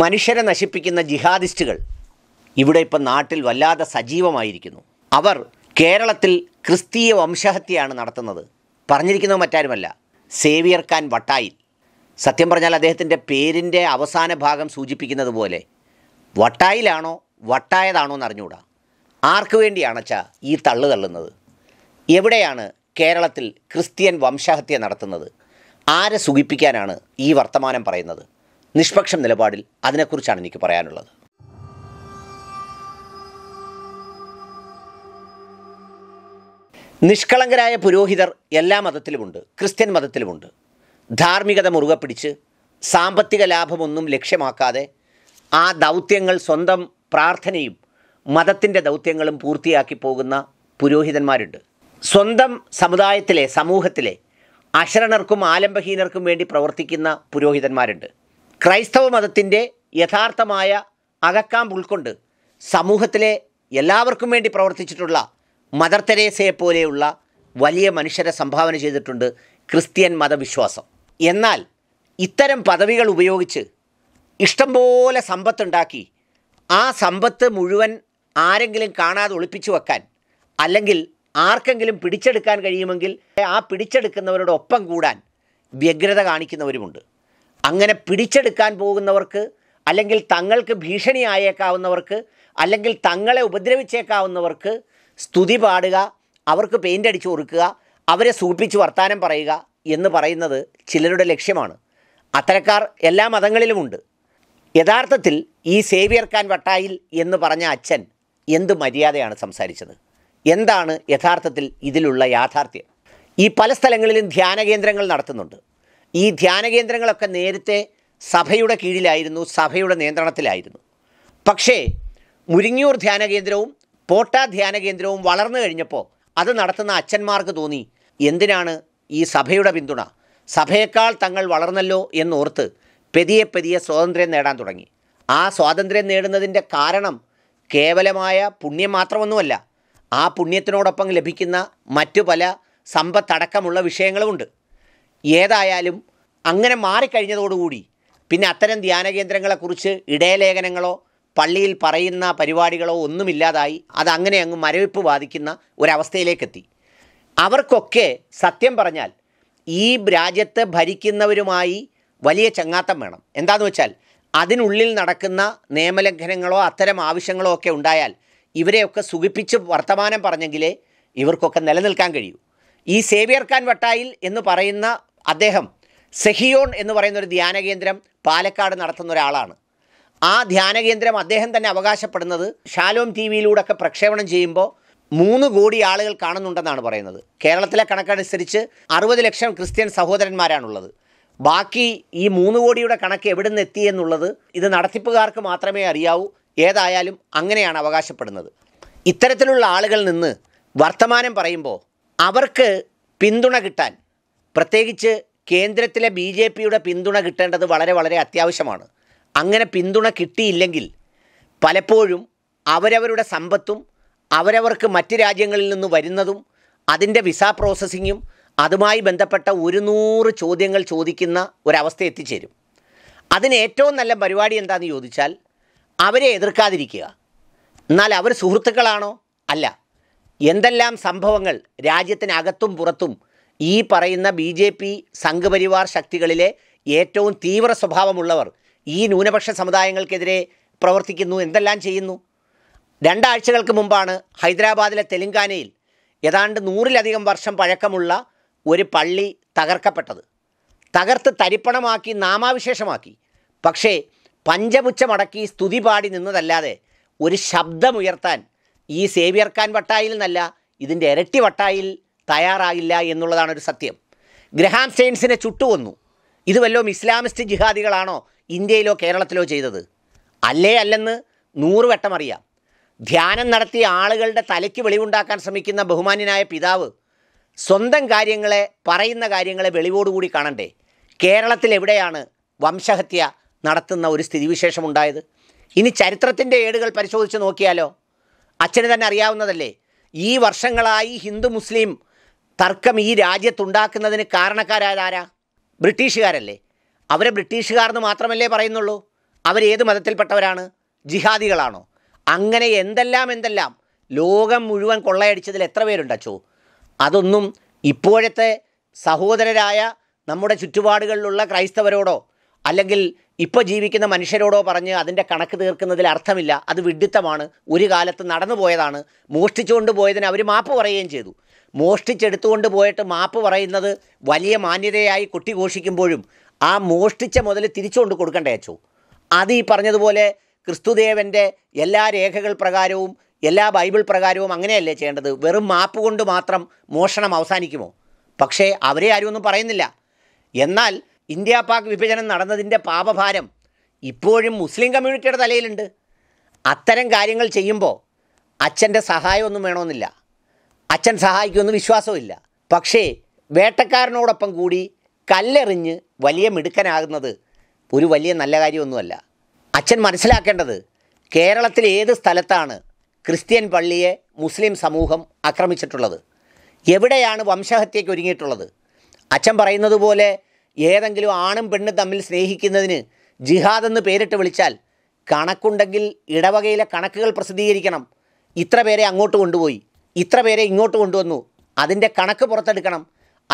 മനുഷ്യരെ നശിപ്പിക്കുന്ന ജിഹാദിസ്റ്റുകൾ ഇവിടെ ഇപ്പം നാട്ടിൽ വല്ലാതെ സജീവമായിരിക്കുന്നു അവർ കേരളത്തിൽ ക്രിസ്തീയ വംശഹത്യയാണ് നടത്തുന്നത് പറഞ്ഞിരിക്കുന്നത് മറ്റാരുമല്ല സേവിയർ ഖാൻ വട്ടായിൽ സത്യം പറഞ്ഞാൽ അദ്ദേഹത്തിൻ്റെ പേരിൻ്റെ അവസാന ഭാഗം സൂചിപ്പിക്കുന്നത് പോലെ വട്ടായിലാണോ വട്ടായതാണോ എന്ന് അറിഞ്ഞുകൂടാ ആർക്ക് വേണ്ടിയാണ് അച്ഛാ ഈ തള്ളു തള്ളുന്നത് എവിടെയാണ് കേരളത്തിൽ ക്രിസ്ത്യൻ വംശഹത്യ നടത്തുന്നത് ആരെ സുഖിപ്പിക്കാനാണ് ഈ വർത്തമാനം പറയുന്നത് നിഷ്പക്ഷം നിലപാടിൽ അതിനെക്കുറിച്ചാണ് എനിക്ക് പറയാനുള്ളത് നിഷ്കളങ്കരായ പുരോഹിതർ എല്ലാ മതത്തിലുമുണ്ട് ക്രിസ്ത്യൻ മതത്തിലുമുണ്ട് ധാർമ്മികത മുറുകെ പിടിച്ച് സാമ്പത്തിക ലാഭമൊന്നും ലക്ഷ്യമാക്കാതെ ആ ദൗത്യങ്ങൾ സ്വന്തം പ്രാർത്ഥനയും മതത്തിൻ്റെ ദൗത്യങ്ങളും പൂർത്തിയാക്കി പോകുന്ന പുരോഹിതന്മാരുണ്ട് സ്വന്തം സമുദായത്തിലെ സമൂഹത്തിലെ അശരണർക്കും ആലംബഹീനർക്കും വേണ്ടി പ്രവർത്തിക്കുന്ന പുരോഹിതന്മാരുണ്ട് ക്രൈസ്തവ മതത്തിൻ്റെ യഥാർത്ഥമായ അകക്കാമ്പ് ഉൾക്കൊണ്ട് സമൂഹത്തിലെ എല്ലാവർക്കും വേണ്ടി പ്രവർത്തിച്ചിട്ടുള്ള മദർ തെരേസയെ പോലെയുള്ള വലിയ മനുഷ്യരെ സംഭാവന ചെയ്തിട്ടുണ്ട് ക്രിസ്ത്യൻ മതവിശ്വാസം എന്നാൽ ഇത്തരം പദവികൾ ഉപയോഗിച്ച് ഇഷ്ടംപോലെ സമ്പത്തുണ്ടാക്കി ആ സമ്പത്ത് മുഴുവൻ ആരെങ്കിലും കാണാതെ ഒളിപ്പിച്ചു വെക്കാൻ അല്ലെങ്കിൽ ആർക്കെങ്കിലും പിടിച്ചെടുക്കാൻ കഴിയുമെങ്കിൽ ആ പിടിച്ചെടുക്കുന്നവരോടൊപ്പം കൂടാൻ വ്യഗ്രത കാണിക്കുന്നവരുമുണ്ട് അങ്ങനെ പിടിച്ചെടുക്കാൻ പോകുന്നവർക്ക് അല്ലെങ്കിൽ തങ്ങൾക്ക് ഭീഷണിയായേക്കാവുന്നവർക്ക് അല്ലെങ്കിൽ തങ്ങളെ ഉപദ്രവിച്ചേക്കാവുന്നവർക്ക് സ്തുതി പാടുക അവർക്ക് പെയിൻ്റ് അടിച്ചു കൊടുക്കുക അവരെ സൂപ്പിച്ച് വർത്താനം പറയുക എന്ന് പറയുന്നത് ചിലരുടെ ലക്ഷ്യമാണ് അത്തരക്കാർ എല്ലാ മതങ്ങളിലുമുണ്ട് യഥാർത്ഥത്തിൽ ഈ കാൻ വട്ടായിൽ എന്ന് പറഞ്ഞ അച്ഛൻ എന്ത് മര്യാദയാണ് സംസാരിച്ചത് എന്താണ് യഥാർത്ഥത്തിൽ ഇതിലുള്ള യാഥാർത്ഥ്യം ഈ പല സ്ഥലങ്ങളിലും ധ്യാന കേന്ദ്രങ്ങൾ നടത്തുന്നുണ്ട് ഈ ധ്യാന കേന്ദ്രങ്ങളൊക്കെ നേരത്തെ സഭയുടെ കീഴിലായിരുന്നു സഭയുടെ നിയന്ത്രണത്തിലായിരുന്നു പക്ഷേ മുരിങ്ങിയൂർ ധ്യാന കേന്ദ്രവും പോട്ട ധ്യാന കേന്ദ്രവും വളർന്നു കഴിഞ്ഞപ്പോൾ അത് നടത്തുന്ന അച്ഛന്മാർക്ക് തോന്നി എന്തിനാണ് ഈ സഭയുടെ പിന്തുണ സഭയേക്കാൾ തങ്ങൾ വളർന്നല്ലോ എന്നോർത്ത് പെതിയെ പെതിയെ സ്വാതന്ത്ര്യം നേടാൻ തുടങ്ങി ആ സ്വാതന്ത്ര്യം നേടുന്നതിൻ്റെ കാരണം കേവലമായ പുണ്യം മാത്രമൊന്നുമല്ല ആ പുണ്യത്തിനോടൊപ്പം ലഭിക്കുന്ന മറ്റു പല സമ്പത്തടക്കമുള്ള വിഷയങ്ങളുമുണ്ട് ഏതായാലും അങ്ങനെ മാറിക്കഴിഞ്ഞതോടുകൂടി പിന്നെ അത്തരം ധ്യാന കേന്ദ്രങ്ങളെക്കുറിച്ച് ഇടയലേഖനങ്ങളോ പള്ളിയിൽ പറയുന്ന പരിപാടികളോ ഒന്നുമില്ലാതായി അത് അങ്ങനെ അങ്ങ് മരവിപ്പ് ബാധിക്കുന്ന ഒരവസ്ഥയിലേക്കെത്തി അവർക്കൊക്കെ സത്യം പറഞ്ഞാൽ ഈ രാജ്യത്തെ ഭരിക്കുന്നവരുമായി വലിയ ചങ്ങാത്തം വേണം എന്താന്ന് വെച്ചാൽ അതിനുള്ളിൽ നടക്കുന്ന നിയമലംഘനങ്ങളോ അത്തരം ആവശ്യങ്ങളോ ഒക്കെ ഉണ്ടായാൽ ഇവരെയൊക്കെ സുഖിപ്പിച്ച് വർത്തമാനം പറഞ്ഞെങ്കിലേ ഇവർക്കൊക്കെ നിലനിൽക്കാൻ കഴിയൂ ഈ സേവിയർ ഖാൻ വട്ടായിൽ എന്ന് പറയുന്ന അദ്ദേഹം സെഹിയോൺ എന്ന് പറയുന്ന ഒരു ധ്യാന കേന്ദ്രം പാലക്കാട് നടത്തുന്ന ഒരാളാണ് ആ ധ്യാന കേന്ദ്രം അദ്ദേഹം തന്നെ അവകാശപ്പെടുന്നത് ഷാലോം ടി വിയിലൂടെ ഒക്കെ പ്രക്ഷേപണം ചെയ്യുമ്പോൾ മൂന്ന് കോടി ആളുകൾ കാണുന്നുണ്ടെന്നാണ് പറയുന്നത് കേരളത്തിലെ കണക്കനുസരിച്ച് അറുപത് ലക്ഷം ക്രിസ്ത്യൻ സഹോദരന്മാരാണുള്ളത് ബാക്കി ഈ മൂന്ന് കോടിയുടെ കണക്ക് എവിടെ നിന്ന് എത്തി എന്നുള്ളത് ഇത് നടത്തിപ്പുകാർക്ക് മാത്രമേ അറിയാവൂ ഏതായാലും അങ്ങനെയാണ് അവകാശപ്പെടുന്നത് ഇത്തരത്തിലുള്ള ആളുകളിൽ നിന്ന് വർത്തമാനം പറയുമ്പോൾ അവർക്ക് പിന്തുണ കിട്ടാൻ പ്രത്യേകിച്ച് കേന്ദ്രത്തിലെ ബി ജെ പിയുടെ പിന്തുണ കിട്ടേണ്ടത് വളരെ വളരെ അത്യാവശ്യമാണ് അങ്ങനെ പിന്തുണ കിട്ടിയില്ലെങ്കിൽ പലപ്പോഴും അവരവരുടെ സമ്പത്തും അവരവർക്ക് മറ്റ് രാജ്യങ്ങളിൽ നിന്ന് വരുന്നതും അതിൻ്റെ വിസ പ്രോസസ്സിങ്ങും അതുമായി ബന്ധപ്പെട്ട ഒരു നൂറ് ചോദ്യങ്ങൾ ചോദിക്കുന്ന ഒരവസ്ഥ എത്തിച്ചേരും അതിന് ഏറ്റവും നല്ല പരിപാടി എന്താണെന്ന് ചോദിച്ചാൽ അവരെ എതിർക്കാതിരിക്കുക എന്നാൽ അവർ സുഹൃത്തുക്കളാണോ അല്ല എന്തെല്ലാം സംഭവങ്ങൾ രാജ്യത്തിനകത്തും പുറത്തും ഈ പറയുന്ന ബി ജെ പി സംഘപരിവാർ ശക്തികളിലെ ഏറ്റവും തീവ്ര സ്വഭാവമുള്ളവർ ഈ ന്യൂനപക്ഷ സമുദായങ്ങൾക്കെതിരെ പ്രവർത്തിക്കുന്നു എന്തെല്ലാം ചെയ്യുന്നു രണ്ടാഴ്ചകൾക്ക് മുമ്പാണ് ഹൈദരാബാദിലെ തെലുങ്കാനയിൽ ഏതാണ്ട് നൂറിലധികം വർഷം പഴക്കമുള്ള ഒരു പള്ളി തകർക്കപ്പെട്ടത് തകർത്ത് തരിപ്പണമാക്കി നാമാവിശേഷമാക്കി പക്ഷേ പഞ്ചപുച്ചമടക്കി സ്തുതി പാടി നിന്നതല്ലാതെ ഒരു ശബ്ദമുയർത്താൻ ഈ സേവിയർക്കാൻ വട്ടായിൽ നിന്നല്ല ഇതിൻ്റെ ഇരട്ടി വട്ടായിൽ തയ്യാറായില്ല എന്നുള്ളതാണ് ഒരു സത്യം ഗ്രഹാം സ്റ്റെയിൻസിനെ ചുട്ടുവന്നു ഇത് വല്ലതും ഇസ്ലാമിസ്റ്റ് ജിഹാദികളാണോ ഇന്ത്യയിലോ കേരളത്തിലോ ചെയ്തത് അല്ലേ അല്ലെന്ന് നൂറ് വട്ടം അറിയാം ധ്യാനം നടത്തിയ ആളുകളുടെ തലയ്ക്ക് വെളിവുണ്ടാക്കാൻ ശ്രമിക്കുന്ന ബഹുമാന്യനായ പിതാവ് സ്വന്തം കാര്യങ്ങളെ പറയുന്ന കാര്യങ്ങളെ വെളിവോടുകൂടി കാണണ്ടേ കേരളത്തിൽ എവിടെയാണ് വംശഹത്യ നടത്തുന്ന ഒരു സ്ഥിതിവിശേഷമുണ്ടായത് ഇനി ചരിത്രത്തിൻ്റെ ഏടുകൾ പരിശോധിച്ച് നോക്കിയാലോ അച്ഛന് തന്നെ അറിയാവുന്നതല്ലേ ഈ വർഷങ്ങളായി ഹിന്ദു മുസ്ലിം തർക്കം ഈ രാജ്യത്തുണ്ടാക്കുന്നതിന് കാരണക്കാരായതാരാ ബ്രിട്ടീഷുകാരല്ലേ അവരെ എന്ന് മാത്രമല്ലേ പറയുന്നുള്ളൂ അവരേത് മതത്തിൽപ്പെട്ടവരാണ് ജിഹാദികളാണോ അങ്ങനെ എന്തെല്ലാം എന്തെല്ലാം ലോകം മുഴുവൻ കൊള്ളയടിച്ചതിൽ എത്ര പേരുണ്ടച്ചോ അതൊന്നും ഇപ്പോഴത്തെ സഹോദരരായ നമ്മുടെ ചുറ്റുപാടുകളിലുള്ള ക്രൈസ്തവരോടോ അല്ലെങ്കിൽ ഇപ്പോൾ ജീവിക്കുന്ന മനുഷ്യരോടോ പറഞ്ഞ് അതിൻ്റെ കണക്ക് തീർക്കുന്നതിൽ അർത്ഥമില്ല അത് വിഡിത്തമാണ് ഒരു കാലത്ത് നടന്നു പോയതാണ് മോഷ്ടിച്ചുകൊണ്ട് പോയതിന് അവർ മാപ്പ് പറയുകയും ചെയ്തു മോഷ്ടിച്ചെടുത്തുകൊണ്ട് പോയിട്ട് മാപ്പ് പറയുന്നത് വലിയ മാന്യതയായി കുട്ടി ഘോഷിക്കുമ്പോഴും ആ മോഷ്ടിച്ച മുതൽ തിരിച്ചുകൊണ്ട് കൊടുക്കണ്ടേ അച്ചു അത് ഈ പറഞ്ഞതുപോലെ ക്രിസ്തുദേവൻ്റെ എല്ലാ രേഖകൾ പ്രകാരവും എല്ലാ ബൈബിൾ പ്രകാരവും അങ്ങനെയല്ലേ ചെയ്യേണ്ടത് വെറും മാപ്പ് കൊണ്ട് മാത്രം മോഷണം അവസാനിക്കുമോ പക്ഷേ അവരെ ആരും ഒന്നും പറയുന്നില്ല എന്നാൽ ഇന്ത്യ പാക് വിഭജനം നടന്നതിൻ്റെ പാപഭാരം ഇപ്പോഴും മുസ്ലിം കമ്മ്യൂണിറ്റിയുടെ തലയിലുണ്ട് അത്തരം കാര്യങ്ങൾ ചെയ്യുമ്പോൾ അച്ഛൻ്റെ സഹായമൊന്നും വേണമെന്നില്ല അച്ഛൻ സഹായിക്കുമെന്ന് വിശ്വാസമില്ല പക്ഷേ വേട്ടക്കാരനോടൊപ്പം കൂടി കല്ലെറിഞ്ഞ് വലിയ മിടുക്കനാകുന്നത് ഒരു വലിയ നല്ല കാര്യമൊന്നുമല്ല അച്ഛൻ മനസ്സിലാക്കേണ്ടത് കേരളത്തിൽ ഏത് സ്ഥലത്താണ് ക്രിസ്ത്യൻ പള്ളിയെ മുസ്ലിം സമൂഹം ആക്രമിച്ചിട്ടുള്ളത് എവിടെയാണ് വംശഹത്യയ്ക്ക് ഒരുങ്ങിയിട്ടുള്ളത് അച്ഛൻ പറയുന്നത് പോലെ ഏതെങ്കിലും ആണും പെണ്ണും തമ്മിൽ സ്നേഹിക്കുന്നതിന് ജിഹാദ് എന്ന് പേരിട്ട് വിളിച്ചാൽ കണക്കുണ്ടെങ്കിൽ ഇടവകയിലെ കണക്കുകൾ പ്രസിദ്ധീകരിക്കണം ഇത്ര പേരെ അങ്ങോട്ട് കൊണ്ടുപോയി ഇത്ര പേരെ ഇങ്ങോട്ട് കൊണ്ടുവന്നു അതിൻ്റെ കണക്ക് പുറത്തെടുക്കണം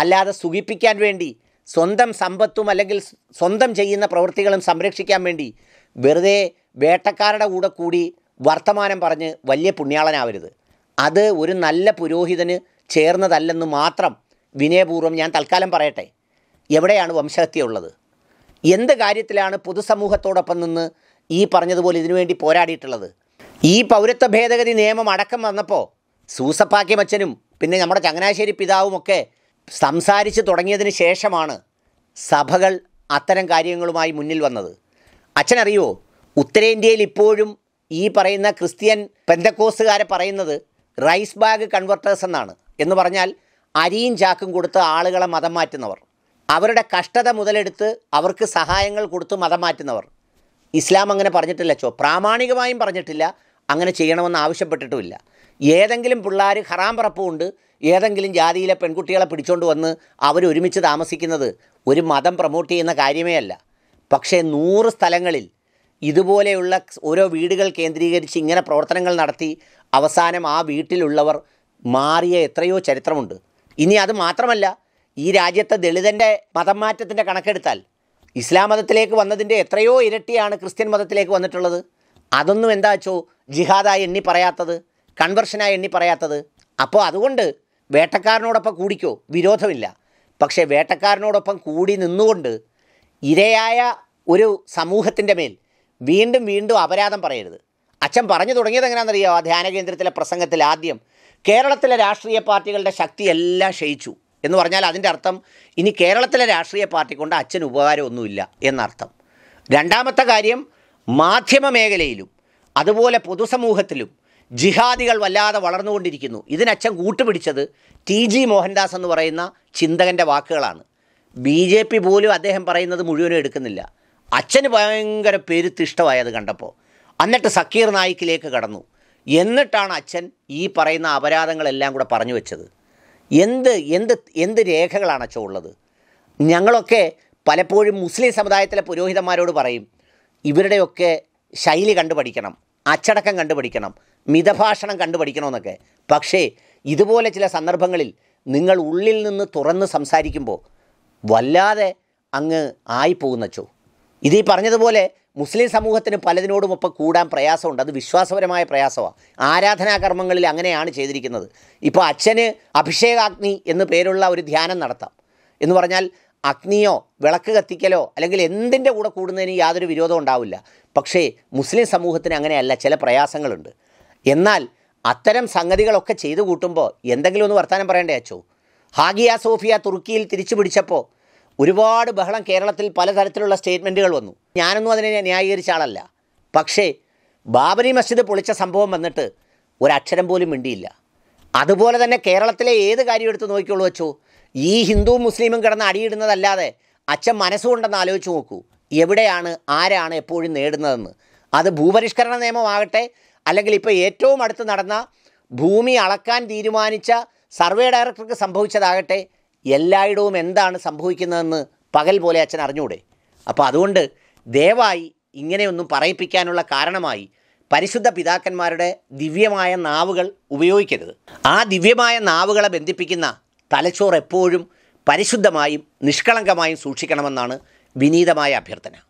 അല്ലാതെ സുഖിപ്പിക്കാൻ വേണ്ടി സ്വന്തം സമ്പത്തും അല്ലെങ്കിൽ സ്വന്തം ചെയ്യുന്ന പ്രവൃത്തികളും സംരക്ഷിക്കാൻ വേണ്ടി വെറുതെ വേട്ടക്കാരുടെ കൂടെ കൂടി വർത്തമാനം പറഞ്ഞ് വലിയ പുണ്യാളനാവരുത് അത് ഒരു നല്ല പുരോഹിതന് ചേർന്നതല്ലെന്ന് മാത്രം വിനയപൂർവ്വം ഞാൻ തൽക്കാലം പറയട്ടെ എവിടെയാണ് വംശഹത്യ ഉള്ളത് എന്ത് കാര്യത്തിലാണ് പൊതുസമൂഹത്തോടൊപ്പം നിന്ന് ഈ പറഞ്ഞതുപോലെ ഇതിനുവേണ്ടി പോരാടിയിട്ടുള്ളത് ഈ പൗരത്വ ഭേദഗതി നിയമം അടക്കം വന്നപ്പോൾ സൂസപ്പാക്കിയമ്മച്ചനും പിന്നെ നമ്മുടെ ചങ്ങനാശ്ശേരി പിതാവുമൊക്കെ സംസാരിച്ച് തുടങ്ങിയതിന് ശേഷമാണ് സഭകൾ അത്തരം കാര്യങ്ങളുമായി മുന്നിൽ വന്നത് അച്ഛനറിയോ ഉത്തരേന്ത്യയിൽ ഇപ്പോഴും ഈ പറയുന്ന ക്രിസ്ത്യൻ പെന്തക്കോസുകാരെ പറയുന്നത് റൈസ് ബാഗ് കൺവെർട്ടേഴ്സ് എന്നാണ് എന്ന് പറഞ്ഞാൽ അരിയും ചാക്കും കൊടുത്ത് ആളുകളെ മതം മാറ്റുന്നവർ അവരുടെ കഷ്ടത മുതലെടുത്ത് അവർക്ക് സഹായങ്ങൾ കൊടുത്ത് മതം മാറ്റുന്നവർ ഇസ്ലാം അങ്ങനെ പറഞ്ഞിട്ടില്ല ചോ പ്രാമാണികമായും പറഞ്ഞിട്ടില്ല അങ്ങനെ ചെയ്യണമെന്ന് ആവശ്യപ്പെട്ടിട്ടുമില്ല ഏതെങ്കിലും പിള്ളേർ ഹറാംപറപ്പുണ്ട് ഏതെങ്കിലും ജാതിയിലെ പെൺകുട്ടികളെ പിടിച്ചുകൊണ്ട് വന്ന് അവരൊരുമിച്ച് താമസിക്കുന്നത് ഒരു മതം പ്രൊമോട്ട് ചെയ്യുന്ന കാര്യമേ അല്ല പക്ഷേ നൂറ് സ്ഥലങ്ങളിൽ ഇതുപോലെയുള്ള ഓരോ വീടുകൾ കേന്ദ്രീകരിച്ച് ഇങ്ങനെ പ്രവർത്തനങ്ങൾ നടത്തി അവസാനം ആ വീട്ടിലുള്ളവർ മാറിയ എത്രയോ ചരിത്രമുണ്ട് ഇനി അത് മാത്രമല്ല ഈ രാജ്യത്തെ ദളിതൻ്റെ മതം മാറ്റത്തിൻ്റെ കണക്കെടുത്താൽ ഇസ്ലാം മതത്തിലേക്ക് വന്നതിൻ്റെ എത്രയോ ഇരട്ടിയാണ് ക്രിസ്ത്യൻ മതത്തിലേക്ക് വന്നിട്ടുള്ളത് അതൊന്നും എന്താ വെച്ചോ ജിഹാദായി എണ്ണി പറയാത്തത് കൺവെർഷനായി എണ്ണി പറയാത്തത് അപ്പോൾ അതുകൊണ്ട് വേട്ടക്കാരനോടൊപ്പം കൂടിക്കോ വിരോധമില്ല പക്ഷേ വേട്ടക്കാരനോടൊപ്പം കൂടി നിന്നുകൊണ്ട് ഇരയായ ഒരു സമൂഹത്തിൻ്റെ മേൽ വീണ്ടും വീണ്ടും അപരാധം പറയരുത് അച്ഛൻ പറഞ്ഞു തുടങ്ങിയത് ആ ധ്യാന കേന്ദ്രത്തിലെ പ്രസംഗത്തിൽ ആദ്യം കേരളത്തിലെ രാഷ്ട്രീയ പാർട്ടികളുടെ ശക്തിയെല്ലാം ക്ഷയിച്ചു എന്ന് പറഞ്ഞാൽ അതിൻ്റെ അർത്ഥം ഇനി കേരളത്തിലെ രാഷ്ട്രീയ പാർട്ടി കൊണ്ട് അച്ഛൻ ഉപകാരമൊന്നുമില്ല എന്നർത്ഥം രണ്ടാമത്തെ കാര്യം മാധ്യമ മേഖലയിലും അതുപോലെ പൊതുസമൂഹത്തിലും ജിഹാദികൾ വല്ലാതെ വളർന്നുകൊണ്ടിരിക്കുന്നു ഇതിനച്ഛൻ കൂട്ടുപിടിച്ചത് ടി ജി മോഹൻദാസ് എന്ന് പറയുന്ന ചിന്തകൻ്റെ വാക്കുകളാണ് ബി ജെ പി പോലും അദ്ദേഹം പറയുന്നത് മുഴുവനും എടുക്കുന്നില്ല അച്ഛന് ഭയങ്കര പെരുത്തിഷ്ടമായി അത് കണ്ടപ്പോൾ എന്നിട്ട് സക്കീർ നായിക്കിലേക്ക് കടന്നു എന്നിട്ടാണ് അച്ഛൻ ഈ പറയുന്ന അപരാധങ്ങളെല്ലാം കൂടെ പറഞ്ഞു വെച്ചത് എന്ത് എന്ത് എന്ത് രേഖകളാണ് അച്ഛൻ ഉള്ളത് ഞങ്ങളൊക്കെ പലപ്പോഴും മുസ്ലിം സമുദായത്തിലെ പുരോഹിതന്മാരോട് പറയും ഇവരുടെയൊക്കെ ശൈലി കണ്ടുപഠിക്കണം അച്ചടക്കം കണ്ടുപഠിക്കണം മിതഭാഷണം കണ്ടുപഠിക്കണമെന്നൊക്കെ പക്ഷേ ഇതുപോലെ ചില സന്ദർഭങ്ങളിൽ നിങ്ങൾ ഉള്ളിൽ നിന്ന് തുറന്ന് സംസാരിക്കുമ്പോൾ വല്ലാതെ അങ്ങ് ആയിപ്പോകുന്നച്ചോ ഇത് ഈ പറഞ്ഞതുപോലെ മുസ്ലിം സമൂഹത്തിന് പലതിനോടും ഒപ്പം കൂടാൻ പ്രയാസമുണ്ട് അത് വിശ്വാസപരമായ പ്രയാസമാണ് ആരാധനാകർമ്മങ്ങളിൽ അങ്ങനെയാണ് ചെയ്തിരിക്കുന്നത് ഇപ്പോൾ അച്ഛന് അഭിഷേകാഗ്നി എന്ന് പേരുള്ള ഒരു ധ്യാനം നടത്താം എന്ന് പറഞ്ഞാൽ അഗ്നിയോ വിളക്ക് കത്തിക്കലോ അല്ലെങ്കിൽ എന്തിൻ്റെ കൂടെ കൂടുന്നതിന് യാതൊരു വിരോധം ഉണ്ടാവില്ല പക്ഷേ മുസ്ലിം സമൂഹത്തിന് അങ്ങനെയല്ല ചില പ്രയാസങ്ങളുണ്ട് എന്നാൽ അത്തരം സംഗതികളൊക്കെ ചെയ്തു കൂട്ടുമ്പോൾ എന്തെങ്കിലും ഒന്ന് വർത്തമാനം പറയേണ്ടേ അച്ചു ഹാഗിയ സോഫിയ തുർക്കിയിൽ തിരിച്ചു പിടിച്ചപ്പോൾ ഒരുപാട് ബഹളം കേരളത്തിൽ പലതരത്തിലുള്ള സ്റ്റേറ്റ്മെൻറ്റുകൾ വന്നു ഞാനൊന്നും അതിനെ ന്യായീകരിച്ച ആളല്ല പക്ഷേ ബാബരി മസ്ജിദ് പൊളിച്ച സംഭവം വന്നിട്ട് ഒരക്ഷരം പോലും മിണ്ടിയില്ല അതുപോലെ തന്നെ കേരളത്തിലെ ഏത് കാര്യം എടുത്ത് നോക്കിക്കോളൂ വെച്ചു ഈ ഹിന്ദുവും മുസ്ലിമും കിടന്ന് അടിയിടുന്നതല്ലാതെ അച്ഛൻ മനസ്സുകൊണ്ടെന്ന് ആലോചിച്ച് നോക്കൂ എവിടെയാണ് ആരാണ് എപ്പോഴും നേടുന്നതെന്ന് അത് ഭൂപരിഷ്കരണ നിയമമാകട്ടെ അല്ലെങ്കിൽ ഇപ്പോൾ ഏറ്റവും അടുത്ത് നടന്ന ഭൂമി അളക്കാൻ തീരുമാനിച്ച സർവേ ഡയറക്ടർക്ക് സംഭവിച്ചതാകട്ടെ എല്ലായിടവും എന്താണ് സംഭവിക്കുന്നതെന്ന് പകൽ പോലെ അച്ഛൻ അറിഞ്ഞൂടെ അപ്പോൾ അതുകൊണ്ട് ദയവായി ഇങ്ങനെയൊന്നും പറയിപ്പിക്കാനുള്ള കാരണമായി പരിശുദ്ധ പിതാക്കന്മാരുടെ ദിവ്യമായ നാവുകൾ ഉപയോഗിക്കരുത് ആ ദിവ്യമായ നാവുകളെ ബന്ധിപ്പിക്കുന്ന തലച്ചോറ് എപ്പോഴും പരിശുദ്ധമായും നിഷ്കളങ്കമായും സൂക്ഷിക്കണമെന്നാണ് വിനീതമായ അഭ്യർത്ഥന